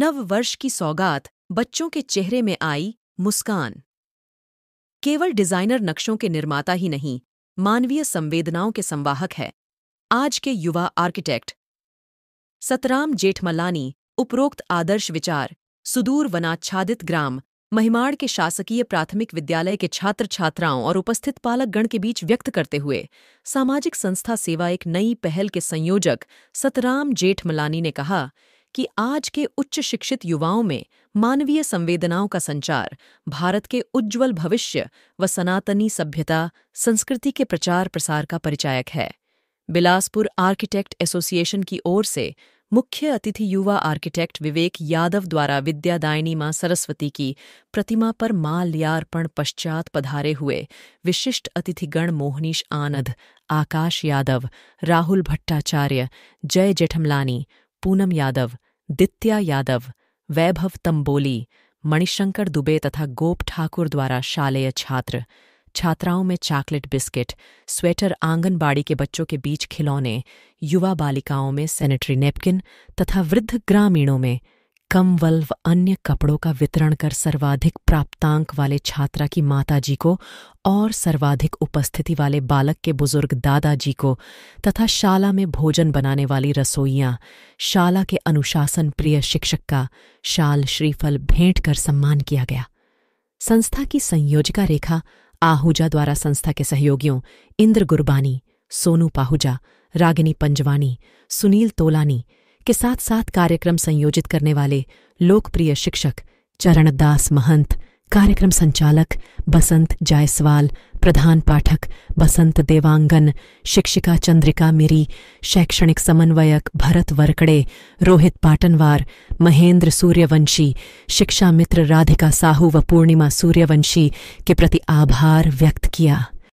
नव वर्ष की सौगात बच्चों के चेहरे में आई मुस्कान केवल डिजाइनर नक्शों के निर्माता ही नहीं मानवीय संवेदनाओं के संवाहक है आज के युवा आर्किटेक्ट सतराम जेठमलानी उपरोक्त आदर्श विचार सुदूर वनाच्छादित ग्राम महिमाड़ के शासकीय प्राथमिक विद्यालय के छात्र छात्राओं और उपस्थित पालकगण के बीच व्यक्त करते हुए सामाजिक संस्था सेवा एक नई पहल के संयोजक सतराम जेठमलानी ने कहा कि आज के उच्च शिक्षित युवाओं में मानवीय संवेदनाओं का संचार भारत के उज्ज्वल भविष्य व सनातनी सभ्यता संस्कृति के प्रचार प्रसार का परिचायक है बिलासपुर आर्किटेक्ट एसोसिएशन की ओर से मुख्य अतिथि युवा आर्किटेक्ट विवेक यादव द्वारा विद्यादायिनी मां सरस्वती की प्रतिमा पर माल्यार्पण पश्चात पधारे हुए विशिष्ट अतिथिगण मोहनीश आनंद आकाश यादव राहुल भट्टाचार्य जय जेठमलानी पूनम यादव दित्या यादव वैभव तंबोली मणिशंकर दुबे तथा गोप ठाकुर द्वारा शालेय छात्र छात्राओं में चॉकलेट बिस्किट स्वेटर आंगनबाड़ी के बच्चों के बीच खिलौने युवा बालिकाओं में सैनिटरी नेपकिन तथा वृद्ध ग्रामीणों में कम व अन्य कपड़ों का वितरण कर सर्वाधिक प्राप्तांक वाले छात्रा की माताजी को और सर्वाधिक उपस्थिति वाले बालक के बुजुर्ग दादाजी को तथा शाला में भोजन बनाने वाली रसोइयां शाला के अनुशासन प्रिय शिक्षक का शाल श्रीफल भेंट कर सम्मान किया गया संस्था की संयोजिका रेखा आहूजा द्वारा संस्था के सहयोगियों इंद्र गुरबानी सोनू पाहूजा रागिनी पंजवानी सुनील तोलानी के साथ साथ कार्यक्रम संयोजित करने वाले लोकप्रिय शिक्षक चरणदास महंत कार्यक्रम संचालक बसंत जायसवाल प्रधान पाठक बसंत देवांगन शिक्षिका चंद्रिका मिरी शैक्षणिक समन्वयक भरत वरकड़े रोहित पाटनवार महेंद्र सूर्यवंशी शिक्षा मित्र राधिका साहू व पूर्णिमा सूर्यवंशी के प्रति आभार व्यक्त किया